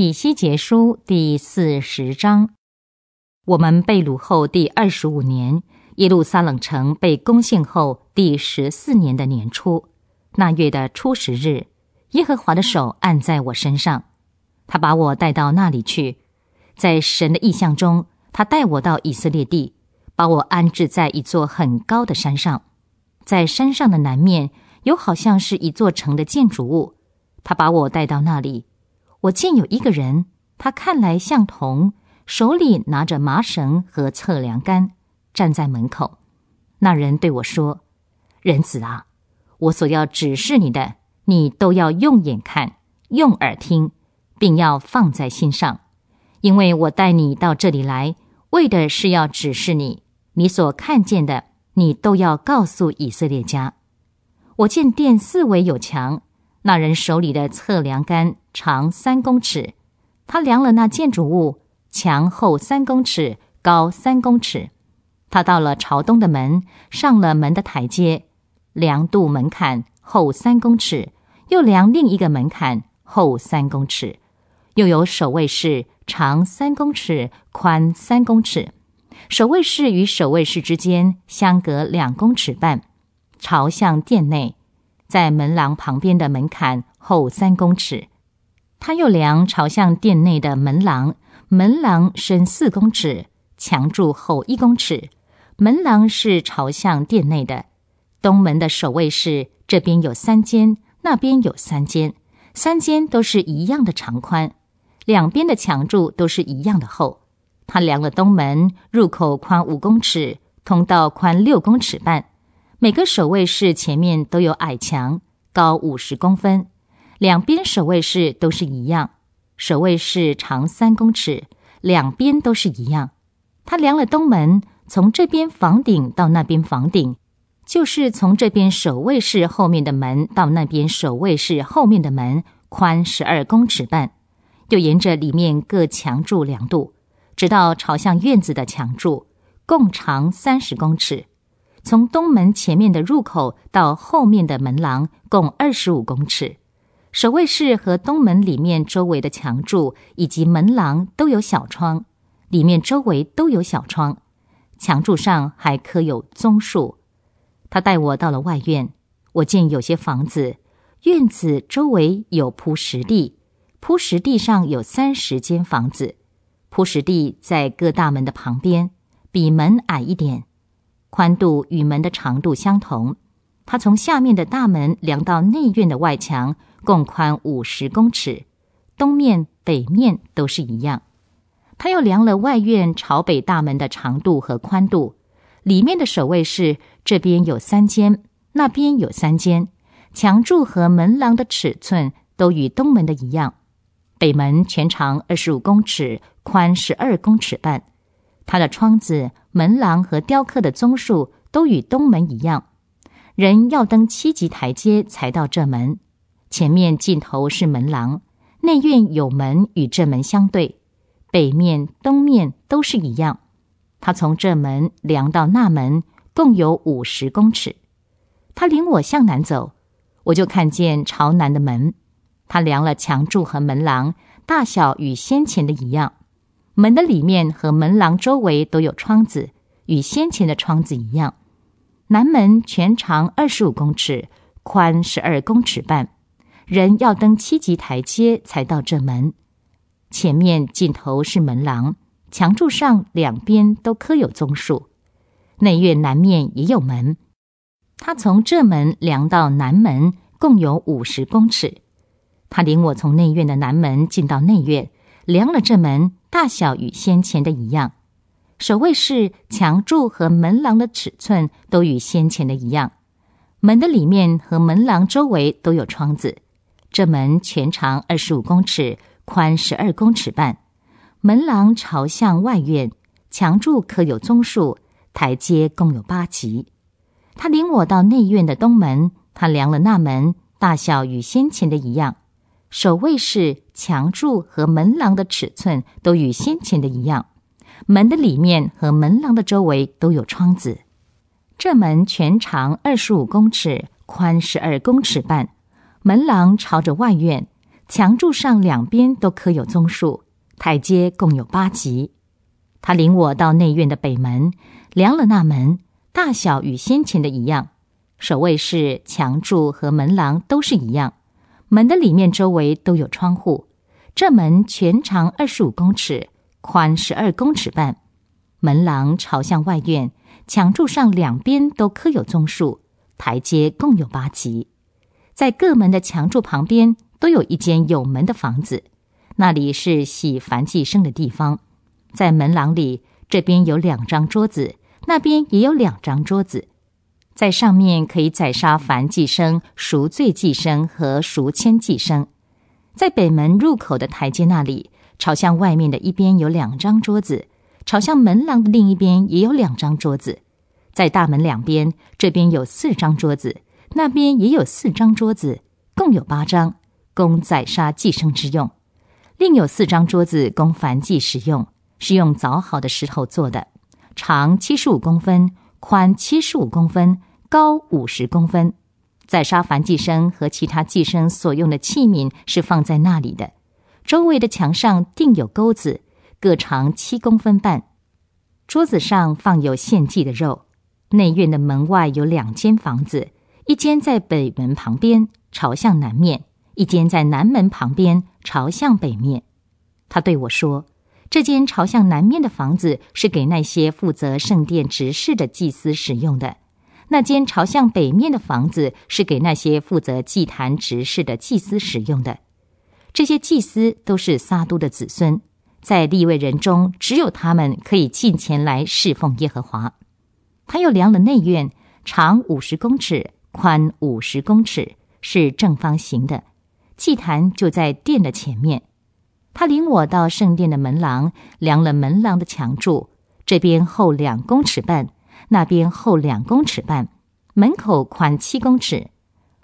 以西结书第四十章：我们被掳后第二十五年，耶路撒冷城被攻陷后第十四年的年初，那月的初十日，耶和华的手按在我身上，他把我带到那里去。在神的意象中，他带我到以色列地，把我安置在一座很高的山上，在山上的南面有好像是一座城的建筑物，他把我带到那里。我见有一个人，他看来像铜，手里拿着麻绳和测量杆，站在门口。那人对我说：“仁子啊，我所要指示你的，你都要用眼看，用耳听，并要放在心上，因为我带你到这里来，为的是要指示你。你所看见的，你都要告诉以色列家。我见殿四围有墙。”那人手里的测量杆长三公尺，他量了那建筑物墙厚三公尺，高三公尺。他到了朝东的门，上了门的台阶，量度门槛厚三公尺，又量另一个门槛厚三公尺。又有守卫室长三公尺，宽三公尺，守卫室与守卫室之间相隔两公尺半，朝向殿内。在门廊旁边的门槛后三公尺，他又量朝向殿内的门廊，门廊深四公尺，墙柱厚一公尺。门廊是朝向殿内的，东门的守卫室这边有三间，那边有三间，三间都是一样的长宽，两边的墙柱都是一样的厚。他量了东门入口宽五公尺，通道宽六公尺半。每个守卫室前面都有矮墙，高五十公分。两边守卫室都是一样，守卫室长三公尺，两边都是一样。他量了东门，从这边房顶到那边房顶，就是从这边守卫室后面的门到那边守卫室后面的门，宽十二公尺半。又沿着里面各墙柱两度，直到朝向院子的墙柱，共长三十公尺。从东门前面的入口到后面的门廊共二十五公尺，守卫室和东门里面周围的墙柱以及门廊都有小窗，里面周围都有小窗，墙柱上还刻有棕树。他带我到了外院，我见有些房子院子周围有铺石地，铺石地上有三十间房子，铺石地在各大门的旁边，比门矮一点。宽度与门的长度相同，它从下面的大门量到内院的外墙，共宽五十公尺。东面、北面都是一样。他又量了外院朝北大门的长度和宽度，里面的守卫室这边有三间，那边有三间，墙柱和门廊的尺寸都与东门的一样。北门全长二十五公尺，宽十二公尺半。它的窗子、门廊和雕刻的棕树都与东门一样，人要登七级台阶才到这门。前面尽头是门廊，内院有门与这门相对。北面、东面都是一样。他从这门量到那门共有五十公尺。他领我向南走，我就看见朝南的门。他量了墙柱和门廊，大小与先前的一样。门的里面和门廊周围都有窗子，与先前的窗子一样。南门全长二十五公尺，宽十二公尺半，人要登七级台阶才到这门。前面尽头是门廊，墙柱上两边都刻有棕树。内院南面也有门，他从正门量到南门共有五十公尺。他领我从内院的南门进到内院，量了这门。大小与先前的一样，守卫室墙柱和门廊的尺寸都与先前的一样，门的里面和门廊周围都有窗子。这门全长二十五公尺，宽十二公尺半，门廊朝向外院，墙柱刻有棕树，台阶共有八级。他领我到内院的东门，他量了那门大小与先前的一样。守卫室、墙柱和门廊的尺寸都与先前的一样，门的里面和门廊的周围都有窗子。这门全长二十五公尺，宽十二公尺半，门廊朝着外院，墙柱上两边都刻有棕树，台阶共有八级。他领我到内院的北门，量了那门大小与先前的一样，守卫室、墙柱和门廊都是一样。门的里面周围都有窗户，这门全长二十五公尺，宽十二公尺半，门廊朝向外院，墙柱上两边都刻有棕树，台阶共有八级，在各门的墙柱旁边都有一间有门的房子，那里是洗繁祭生的地方，在门廊里这边有两张桌子，那边也有两张桌子。在上面可以宰杀凡寄生、赎罪寄生和赎签寄生。在北门入口的台阶那里，朝向外面的一边有两张桌子，朝向门廊的另一边也有两张桌子。在大门两边，这边有四张桌子，那边也有四张桌子，共有八张，供宰杀寄生之用。另有四张桌子供凡计使用，是用凿好的石头做的，长七十五公分，宽七十五公分。高五十公分，宰杀凡寄生和其他寄生所用的器皿是放在那里的。周围的墙上钉有钩子，各长七公分半。桌子上放有献祭的肉。内院的门外有两间房子，一间在北门旁边，朝向南面；一间在南门旁边，朝向北面。他对我说：“这间朝向南面的房子是给那些负责圣殿执事的祭司使用的。”那间朝向北面的房子是给那些负责祭坛执事的祭司使用的。这些祭司都是撒都的子孙，在立位人中，只有他们可以近前来侍奉耶和华。他又量了内院，长五十公尺，宽五十公尺，是正方形的。祭坛就在殿的前面。他领我到圣殿的门廊，量了门廊的墙柱，这边厚两公尺半。那边厚两公尺半，门口宽七公尺，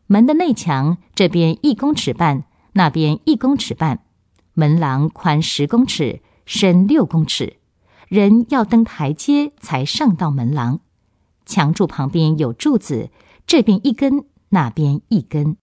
门的内墙这边一公尺半，那边一公尺半，门廊宽十公尺，深六公尺，人要登台阶才上到门廊，墙柱旁边有柱子，这边一根，那边一根。